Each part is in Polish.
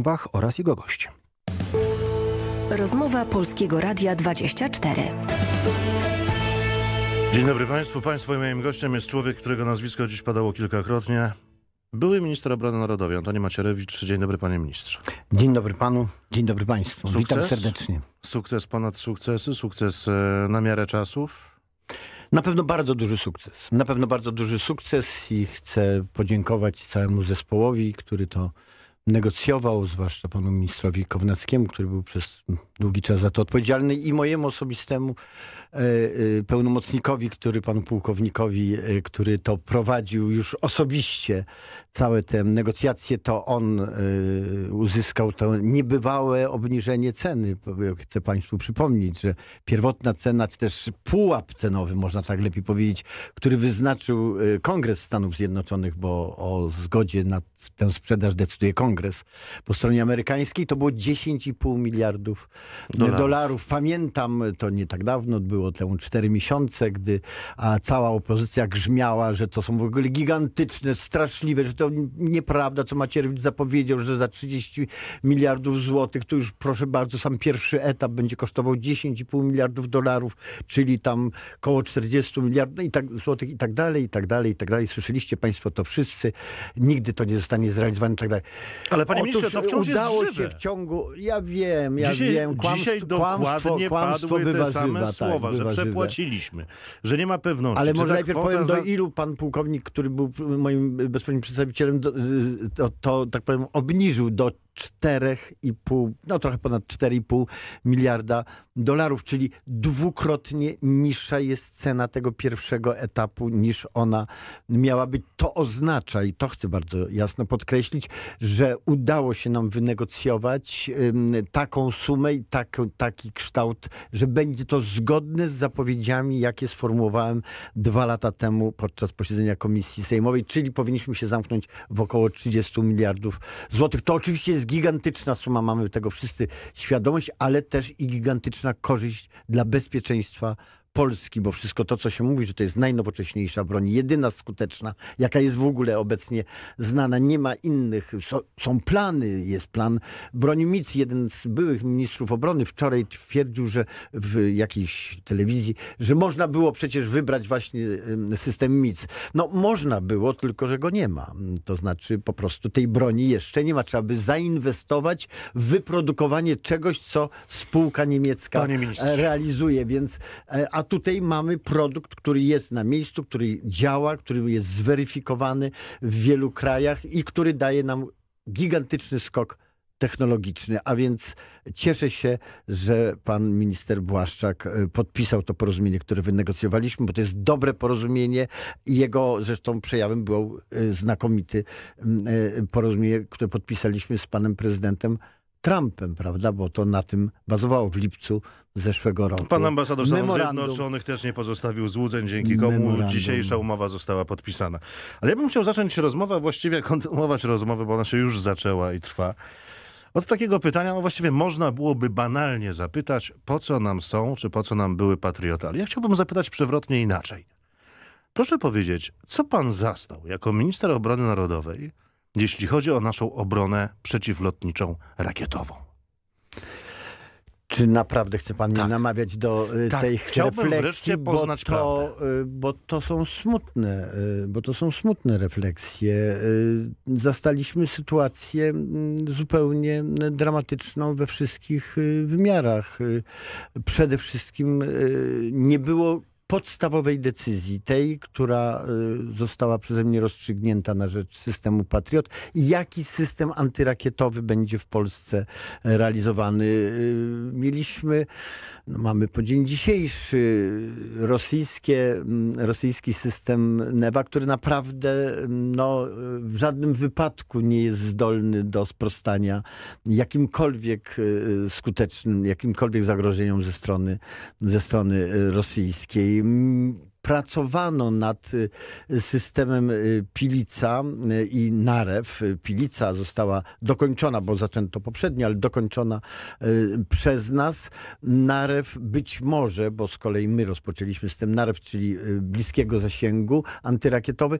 Bach oraz jego gość. Rozmowa Polskiego Radia 24. Dzień dobry Państwu. Państwo i moim gościem jest człowiek, którego nazwisko dziś padało kilkakrotnie. Były minister obrony narodowej Antoni Macierewicz. Dzień dobry panie ministrze. Dzień dobry panu, dzień dobry państwu. Sukces? Witam serdecznie. Sukces ponad sukcesy, sukces e, na miarę czasów. Na pewno bardzo duży sukces. Na pewno bardzo duży sukces i chcę podziękować całemu zespołowi, który to negocjował, zwłaszcza panu ministrowi Kownackiemu, który był przez długi czas za to odpowiedzialny i mojemu osobistemu e, e, pełnomocnikowi, który panu pułkownikowi, e, który to prowadził już osobiście całe te negocjacje, to on e, uzyskał to niebywałe obniżenie ceny. Chcę Państwu przypomnieć, że pierwotna cena, czy też pułap cenowy, można tak lepiej powiedzieć, który wyznaczył e, Kongres Stanów Zjednoczonych, bo o zgodzie na tę sprzedaż decyduje Kongres po stronie amerykańskiej, to było 10,5 miliardów dolarów. dolarów. Pamiętam, to nie tak dawno, było temu 4 miesiące, gdy a cała opozycja grzmiała, że to są w ogóle gigantyczne, straszliwe, że to to nieprawda, co Macierewicz zapowiedział, że za 30 miliardów złotych, to już proszę bardzo, sam pierwszy etap będzie kosztował 10,5 miliardów dolarów, czyli tam koło 40 miliardów no i tak, złotych i tak dalej, i tak dalej, i tak dalej. Słyszeliście państwo to wszyscy. Nigdy to nie zostanie zrealizowane i tak dalej. Ale panie Otóż ministrze, to wciąż udało jest się w ciągu, ja wiem, ja dzisiaj, wiem, kłamstwo, dzisiaj dokładnie kłamstwo, padły te same tak, słowa, że przepłaciliśmy, że nie ma pewności. Ale może najpierw powiem, do ilu pan pułkownik, który był moim bezpośrednim przedstawicielem, przedstawicielem, y, to, to tak powiem, obniżył do 4,5, no trochę ponad 4,5 miliarda dolarów, czyli dwukrotnie niższa jest cena tego pierwszego etapu niż ona miała być. To oznacza, i to chcę bardzo jasno podkreślić, że udało się nam wynegocjować taką sumę i tak, taki kształt, że będzie to zgodne z zapowiedziami, jakie sformułowałem dwa lata temu podczas posiedzenia Komisji Sejmowej, czyli powinniśmy się zamknąć w około 30 miliardów złotych. To oczywiście jest jest gigantyczna suma, mamy tego wszyscy świadomość, ale też i gigantyczna korzyść dla bezpieczeństwa Polski, bo wszystko to, co się mówi, że to jest najnowocześniejsza broń, jedyna skuteczna, jaka jest w ogóle obecnie znana. Nie ma innych. są plany, jest plan broni MIC. Jeden z byłych ministrów obrony wczoraj twierdził, że w jakiejś telewizji, że można było przecież wybrać właśnie system MIC. No można było, tylko że go nie ma. To znaczy po prostu tej broni jeszcze nie ma. Trzeba by zainwestować w wyprodukowanie czegoś, co spółka niemiecka e, realizuje. Więc, e, a a tutaj mamy produkt, który jest na miejscu, który działa, który jest zweryfikowany w wielu krajach i który daje nam gigantyczny skok technologiczny, a więc cieszę się, że pan minister Błaszczak e, podpisał to porozumienie, które wynegocjowaliśmy, bo to jest dobre porozumienie i jego zresztą przejawem był e, znakomity e, porozumienie, które podpisaliśmy z panem prezydentem Trumpem, prawda? Bo to na tym bazowało w lipcu zeszłego roku. Pan ambasador Stanów Zjednoczonych też nie pozostawił złudzeń, dzięki komu dzisiejsza umowa została podpisana. Ale ja bym chciał zacząć rozmowę, właściwie kontynuować rozmowę, bo ona się już zaczęła i trwa. Od takiego pytania, no właściwie można byłoby banalnie zapytać, po co nam są, czy po co nam były patrioty. Ale ja chciałbym zapytać przewrotnie inaczej. Proszę powiedzieć, co pan zastał jako minister obrony narodowej jeśli chodzi o naszą obronę przeciwlotniczą rakietową. Czy naprawdę chce pan tak. mnie namawiać do y, tak. tej Chciałbym refleksji, bo to, y, bo to są smutne, y, bo to są smutne refleksje. Zastaliśmy sytuację mm, zupełnie dramatyczną we wszystkich wymiarach. Przede wszystkim nie było podstawowej decyzji, tej, która y, została przeze mnie rozstrzygnięta na rzecz systemu Patriot i jaki system antyrakietowy będzie w Polsce e, realizowany. Y, mieliśmy, no mamy po dzień dzisiejszy rosyjskie, rosyjski system NEWA, który naprawdę no, w żadnym wypadku nie jest zdolny do sprostania jakimkolwiek y, skutecznym, jakimkolwiek zagrożeniom ze strony, ze strony rosyjskiej. 嗯。pracowano nad y, systemem y, Pilica y, i Narew. Pilica została dokończona, bo zaczęto poprzednio, ale dokończona przez nas. Narew być może, bo z kolei my rozpoczęliśmy z tym Narew, czyli bliskiego zasięgu antyrakietowy,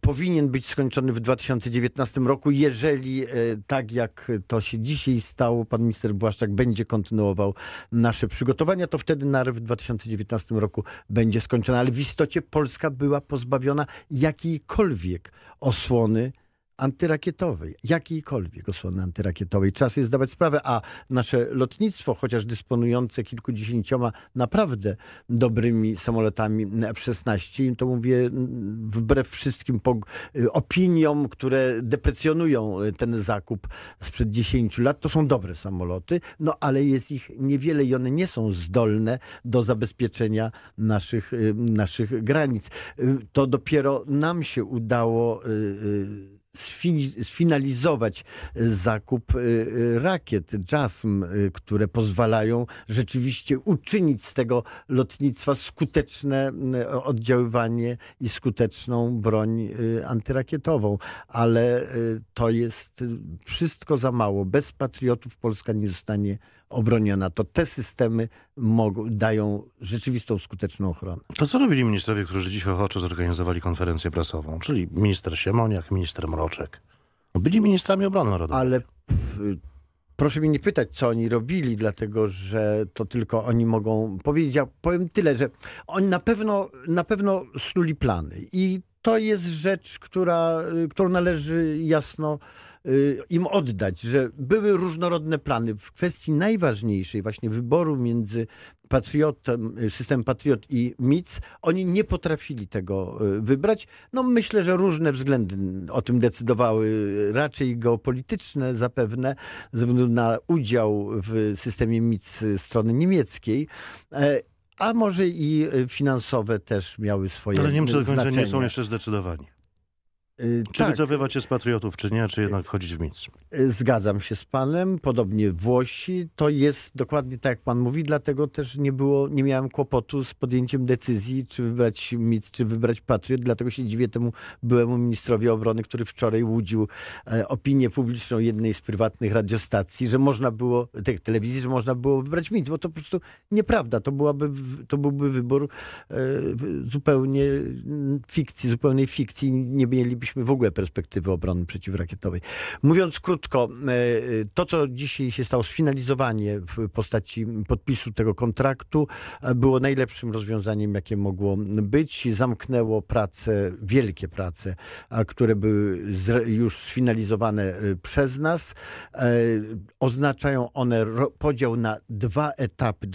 powinien być skończony w 2019 roku, jeżeli tak jak to się dzisiaj stało, pan minister Błaszczak będzie kontynuował nasze przygotowania, to wtedy Narew w 2019 roku będzie będzie skończona, ale w istocie Polska była pozbawiona jakiejkolwiek osłony antyrakietowej, jakiejkolwiek osłony antyrakietowej. Czas jest zdawać sprawę, a nasze lotnictwo, chociaż dysponujące kilkudziesięcioma naprawdę dobrymi samolotami F-16, to mówię wbrew wszystkim y, opiniom, które deprecjonują y, ten zakup sprzed 10 lat, to są dobre samoloty, no ale jest ich niewiele i one nie są zdolne do zabezpieczenia naszych, y, naszych granic. To dopiero nam się udało sfinalizować e, zakup e, e, rakiet JASM, które pozwalają rzeczywiście uczynić z tego lotnictwa skuteczne oddziaływanie i skuteczną broń antyrakietową. Ale to jest wszystko za mało. Bez patriotów Polska nie zostanie obroniona, to te systemy mogą, dają rzeczywistą, skuteczną ochronę. To co robili ministrowie, którzy dziś ochoczo zorganizowali konferencję prasową, czyli minister Siemoniak, minister Mroczek? Byli ministrami obrony narodowej. Ale y, proszę mnie nie pytać, co oni robili, dlatego że to tylko oni mogą powiedzieć. Ja powiem tyle, że oni na pewno, na pewno snuli plany i to jest rzecz, która, y, którą należy jasno Y, im oddać, że były różnorodne plany w kwestii najważniejszej właśnie wyboru między patriotem, y, system Patriot i MIC, oni nie potrafili tego y, wybrać. No myślę, że różne względy o tym decydowały, raczej geopolityczne zapewne, ze względu na udział w systemie MIC strony niemieckiej e, a może i finansowe też miały swoje Ale Niemcy do końca nie są jeszcze zdecydowani. Y, czy tak. wycofywać się z patriotów, czy nie, czy jednak wchodzić w mic? Y, zgadzam się z panem, podobnie Włosi. To jest dokładnie tak, jak pan mówi, dlatego też nie było, nie miałem kłopotu z podjęciem decyzji, czy wybrać mic, czy wybrać patriot, dlatego się dziwię temu byłemu ministrowi obrony, który wczoraj łudził e, opinię publiczną jednej z prywatnych radiostacji, że można było, tych telewizji, że można było wybrać mic, bo to po prostu nieprawda. To, byłaby, to byłby wybór e, zupełnie fikcji, zupełnej fikcji. Nie mielibyśmy mieliśmy w ogóle perspektywy obrony przeciwrakietowej. Mówiąc krótko, e, e, to co dzisiaj się stało, sfinalizowanie w postaci podpisu tego kontraktu e, było najlepszym rozwiązaniem, jakie mogło być. Zamknęło prace, wielkie prace, które były już sfinalizowane przez nas. Oznaczają one podział na dwa etapy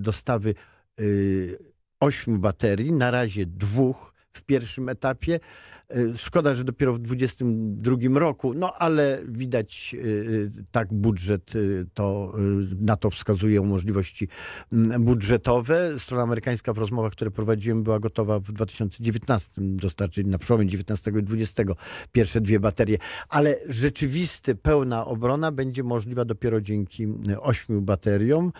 dostawy ośmiu baterii, na razie dwóch w pierwszym etapie. E, szkoda, że dopiero w 2022 roku, no ale widać e, e, tak budżet, to na to wskazują możliwości mm, budżetowe. Strona amerykańska w rozmowach, które prowadziłem, była gotowa w 2019 dostarczyć na przełomie 19 i 20 pierwsze dwie baterie, ale rzeczywisty, pełna obrona będzie możliwa dopiero dzięki ośmiu bateriom,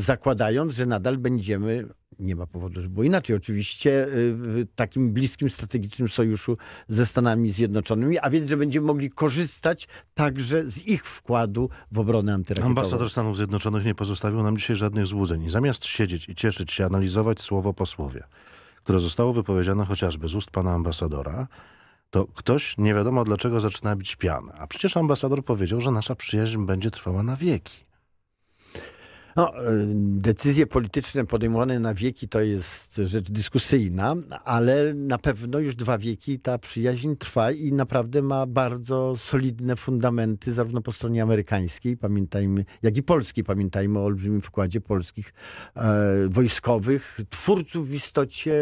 zakładając, że nadal będziemy nie ma powodu, żeby było inaczej. Oczywiście y, w takim bliskim strategicznym sojuszu ze Stanami Zjednoczonymi, a więc, że będziemy mogli korzystać także z ich wkładu w obronę antyrakietową. Ambasador Stanów Zjednoczonych nie pozostawił nam dzisiaj żadnych złudzeń. Zamiast siedzieć i cieszyć się, analizować słowo po słowie, które zostało wypowiedziane chociażby z ust pana ambasadora, to ktoś nie wiadomo dlaczego zaczyna bić pianę. A przecież ambasador powiedział, że nasza przyjaźń będzie trwała na wieki. No, y, decyzje polityczne podejmowane na wieki to jest rzecz dyskusyjna, ale na pewno już dwa wieki ta przyjaźń trwa i naprawdę ma bardzo solidne fundamenty zarówno po stronie amerykańskiej, pamiętajmy, jak i polskiej. Pamiętajmy o olbrzymim wkładzie polskich e, wojskowych, twórców w istocie,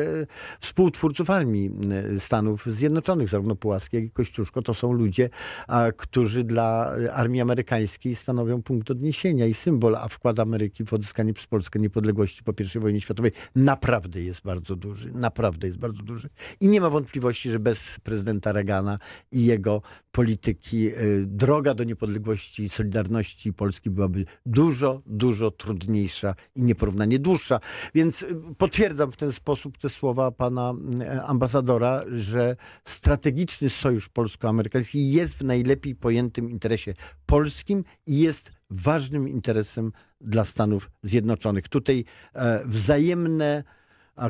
współtwórców armii y, Stanów Zjednoczonych, zarówno Pułaski, jak i Kościuszko. To są ludzie, a, którzy dla y, armii amerykańskiej stanowią punkt odniesienia i symbol, a wkład amerykański Afryki w odzyskaniu przez Polskę niepodległości po I wojnie światowej naprawdę jest bardzo duży. Naprawdę jest bardzo duży. I nie ma wątpliwości, że bez prezydenta Reagana i jego polityki y, droga do niepodległości i Solidarności Polski byłaby dużo, dużo trudniejsza i nieporównanie dłuższa. Więc y, potwierdzam w ten sposób te słowa pana y, ambasadora, że strategiczny sojusz polsko-amerykański jest w najlepiej pojętym interesie polskim i jest ważnym interesem dla Stanów Zjednoczonych. Tutaj e, wzajemne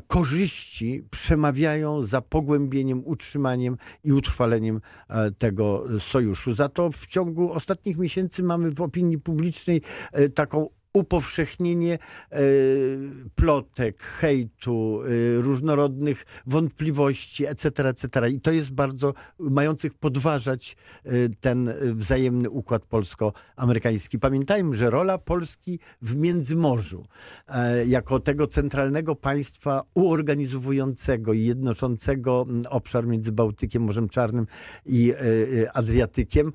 korzyści przemawiają za pogłębieniem, utrzymaniem i utrwaleniem e, tego sojuszu. Za to w ciągu ostatnich miesięcy mamy w opinii publicznej e, taką upowszechnienie e, plotek, hejtu, e, różnorodnych wątpliwości, etc., etc. I to jest bardzo mających podważać e, ten wzajemny układ polsko-amerykański. Pamiętajmy, że rola Polski w Międzymorzu jako tego centralnego państwa uorganizowującego i jednoczącego obszar między Bałtykiem, Morzem Czarnym i Adriatykiem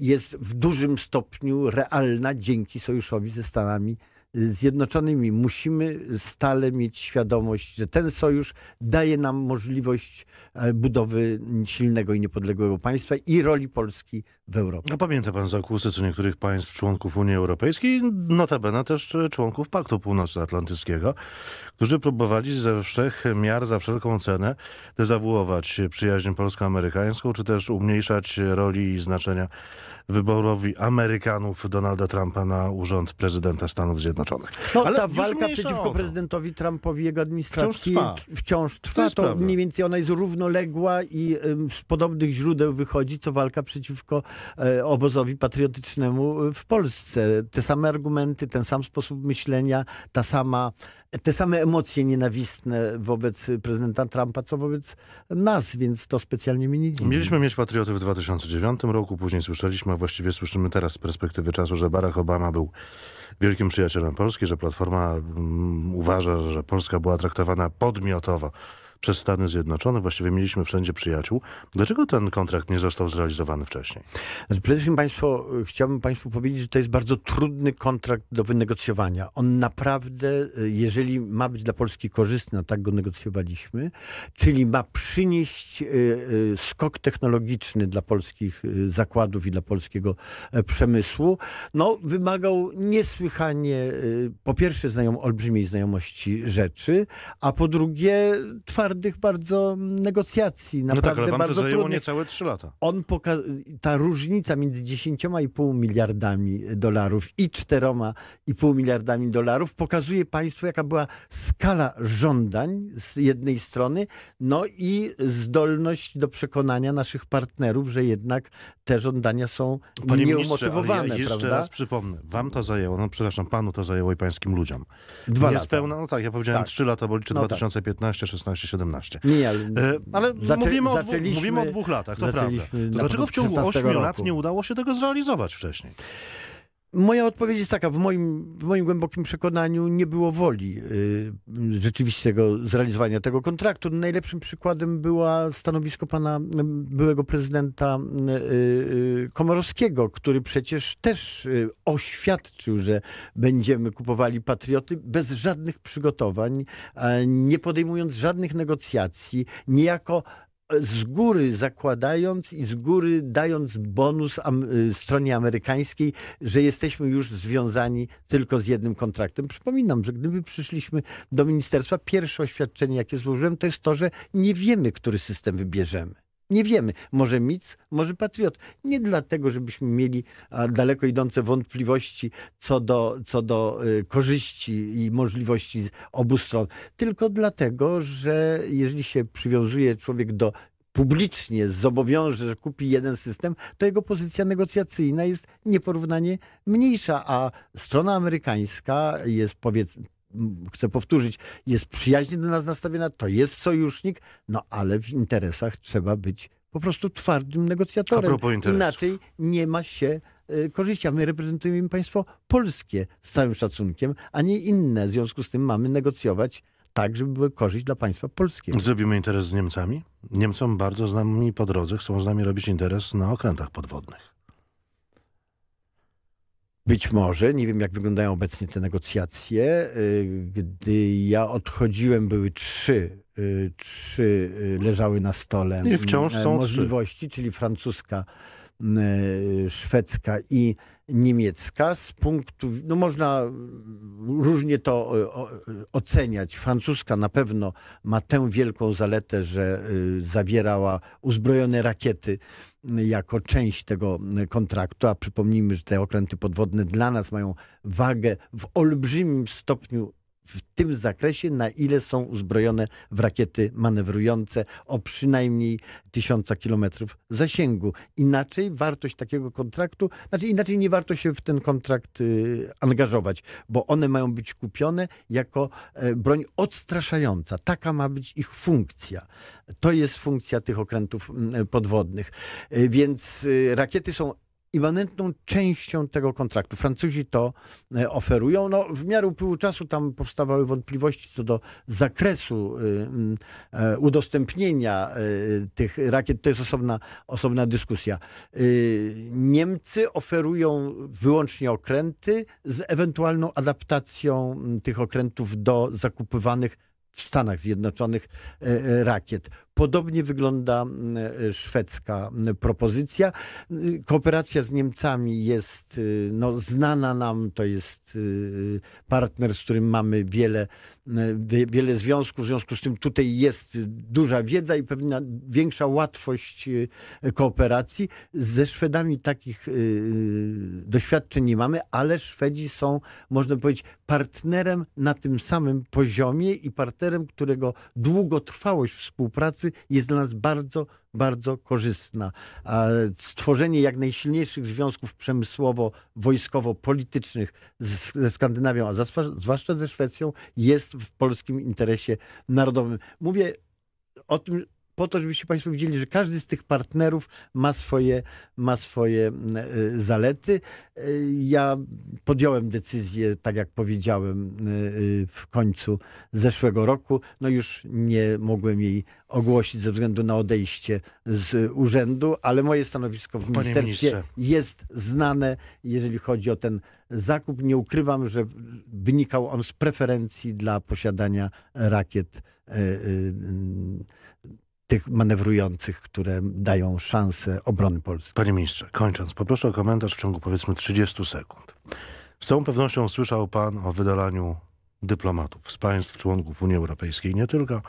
jest w dużym stopniu realna dzięki sojuszowi ze Stanami ton ami. zjednoczonymi. Musimy stale mieć świadomość, że ten sojusz daje nam możliwość e, budowy silnego i niepodległego państwa i roli Polski w Europie. No, pamięta pan zakusy co niektórych państw członków Unii Europejskiej, notabene też e, członków Paktu Północnoatlantyckiego, którzy próbowali ze wszech miar, za wszelką cenę dezawuować przyjaźń polsko-amerykańską, czy też umniejszać roli i znaczenia wyborowi Amerykanów Donalda Trumpa na urząd prezydenta Stanów Zjednoczonych. Zjednoczonych. No, Ale ta walka przeciwko prezydentowi Trumpowi, jego administracji wciąż trwa. Wciąż trwa. To, to mniej więcej ona jest równoległa i z podobnych źródeł wychodzi, co walka przeciwko e, obozowi patriotycznemu y, w Polsce. Te same argumenty, ten sam sposób myślenia, ta sama, te same emocje nienawistne wobec prezydenta Trumpa, co wobec nas, więc to specjalnie mi nie dziwi. Mieliśmy mieć patrioty w 2009 roku, później słyszeliśmy, a właściwie słyszymy teraz z perspektywy czasu, że Barack Obama był wielkim przyjacielem Polski, że Platforma mm, uważa, że Polska była traktowana podmiotowo przez Stany Zjednoczone. Właściwie mieliśmy wszędzie przyjaciół. Dlaczego ten kontrakt nie został zrealizowany wcześniej? Znaczy, przede wszystkim państwo, y, chciałbym Państwu powiedzieć, że to jest bardzo trudny kontrakt do wynegocjowania. On naprawdę, y, jeżeli ma być dla Polski korzystny, a tak go negocjowaliśmy, czyli ma przynieść y, skok technologiczny dla polskich zakładów i dla polskiego e, przemysłu, no wymagał niesłychanie, po pierwsze znają olbrzymiej znajomości rzeczy, a po drugie twardy twardych bardzo negocjacji. Naprawdę no tak, ale wam bardzo to zajęło trudnych. niecałe 3 lata. On poka- ta różnica między 10,5 miliardami dolarów i 4,5 miliardami dolarów pokazuje państwu, jaka była skala żądań z jednej strony, no i zdolność do przekonania naszych partnerów, że jednak te żądania są Panie nieumotywowane. Ja jeszcze prawda? raz przypomnę, wam to zajęło, no przepraszam, panu to zajęło i pańskim ludziom. Dwa Niespełna, lata. no tak, ja powiedziałem tak. 3 lata, bo liczę no 2015, tak. 16, 17. 17. Nie, ale ale zaczę, mówimy, o dwu, mówimy o dwóch latach, to prawda. To dlaczego w ciągu 8 roku. lat nie udało się tego zrealizować wcześniej? Moja odpowiedź jest taka, w moim, w moim głębokim przekonaniu nie było woli y, rzeczywistego zrealizowania tego kontraktu. Najlepszym przykładem była stanowisko pana y, byłego prezydenta y, y, Komorowskiego, który przecież też y, oświadczył, że będziemy kupowali patrioty bez żadnych przygotowań, nie podejmując żadnych negocjacji, niejako z góry zakładając i z góry dając bonus am y, stronie amerykańskiej, że jesteśmy już związani tylko z jednym kontraktem. Przypominam, że gdyby przyszliśmy do ministerstwa, pierwsze oświadczenie, jakie złożyłem, to jest to, że nie wiemy, który system wybierzemy. Nie wiemy. Może mic, może patriot. Nie dlatego, żebyśmy mieli daleko idące wątpliwości co do, co do y, korzyści i możliwości obu stron, tylko dlatego, że jeżeli się przywiązuje człowiek do publicznie zobowiąże, że kupi jeden system, to jego pozycja negocjacyjna jest nieporównanie mniejsza, a strona amerykańska jest powiedz, chcę powtórzyć, jest przyjaźnie do nas nastawiona, to jest sojusznik, no ale w interesach trzeba być po prostu twardym negocjatorem. Inaczej nie ma się e, korzyści, a my reprezentujemy państwo polskie z całym szacunkiem, a nie inne. W związku z tym mamy negocjować tak, żeby była korzyść dla państwa polskiego. Zrobimy interes z Niemcami? Niemcom bardzo z nami po drodze, chcą z nami robić interes na okrętach podwodnych. Być może, nie wiem jak wyglądają obecnie te negocjacje. Y, gdy ja odchodziłem, były trzy, y, trzy y, leżały na stole I wciąż mm, są możliwości, trzy. czyli francuska, szwedzka i niemiecka z punktu, no można mm, różnie to oceniać. Francuska na pewno ma tę wielką zaletę, że y, zawierała uzbrojone rakiety mm, jako część tego mm, kontraktu, a przypomnijmy, że te okręty podwodne dla nas mają wagę w olbrzymim stopniu w tym zakresie, na ile są uzbrojone w rakiety manewrujące o przynajmniej tysiąca kilometrów zasięgu. Inaczej wartość takiego kontraktu, znaczy inaczej nie warto się w ten kontrakt y, angażować, bo one mają być kupione jako y, broń odstraszająca. Taka ma być ich funkcja. To jest funkcja tych okrętów y, podwodnych. Więc y, rakiety są immanentną częścią tego kontraktu. Francuzi to e, oferują. No, w miarę upływu czasu tam powstawały wątpliwości co do zakresu y, mm, e, udostępnienia e, tych rakiet. To jest osobna, osobna dyskusja. Y, Niemcy oferują wyłącznie okręty z ewentualną adaptacją mm, tych okrętów do zakupywanych w Stanach Zjednoczonych e, e, rakiet. Podobnie wygląda e, szwedzka propozycja. Y, kooperacja z Niemcami jest y, no, znana nam, to jest y, partner, z którym mamy wiele, wiele związków. W związku z tym tutaj jest duża wiedza i pewna większa łatwość kooperacji. Ze Szwedami takich doświadczeń nie mamy, ale Szwedzi są, można powiedzieć, partnerem na tym samym poziomie i partnerem którego długotrwałość współpracy jest dla nas bardzo, bardzo korzystna. stworzenie jak najsilniejszych związków przemysłowo-wojskowo-politycznych ze Skandynawią, a zwłaszcza ze Szwecją, jest w polskim interesie narodowym. Mówię o tym po to, żebyście Państwo widzieli, że każdy z tych partnerów ma swoje, ma swoje e, zalety. E, ja podjąłem decyzję, tak jak powiedziałem, e, w końcu zeszłego roku. No już nie mogłem jej ogłosić ze względu na odejście z urzędu, ale moje stanowisko w ministerstwie jest znane, jeżeli chodzi o ten zakup. Nie ukrywam, że wynikał on z preferencji dla posiadania rakiet tych manewrujących, które dają szansę obrony Polski. Panie ministrze, kończąc, poproszę o komentarz w ciągu powiedzmy 30 sekund. Z całą pewnością słyszał pan o wydalaniu dyplomatów z państw członków Unii Europejskiej, nie tylko.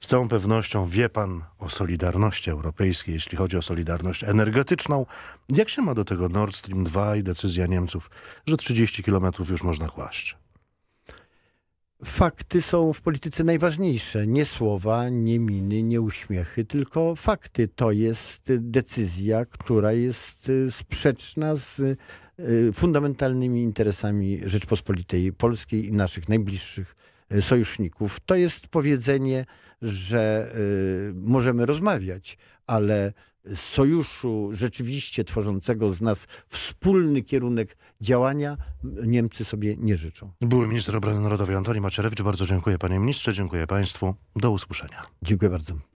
Z całą pewnością wie pan o Solidarności Europejskiej, jeśli chodzi o Solidarność Energetyczną. Jak się ma do tego Nord Stream 2 i decyzja Niemców, że 30 kilometrów już można kłaść? fakty są w polityce najważniejsze. Nie słowa, nie miny, nie uśmiechy, tylko fakty. To jest decyzja, która jest y, sprzeczna z y, fundamentalnymi interesami Rzeczpospolitej Polskiej i naszych najbliższych y, sojuszników. To jest powiedzenie, że możemy rozmawiać, ale sojuszu rzeczywiście tworzącego z nas wspólny kierunek działania Niemcy sobie nie życzą. Były minister obrony narodowej Antoni Macierewicz. Bardzo dziękuję panie ministrze, dziękuję państwu. Do usłyszenia. Dziękuję bardzo.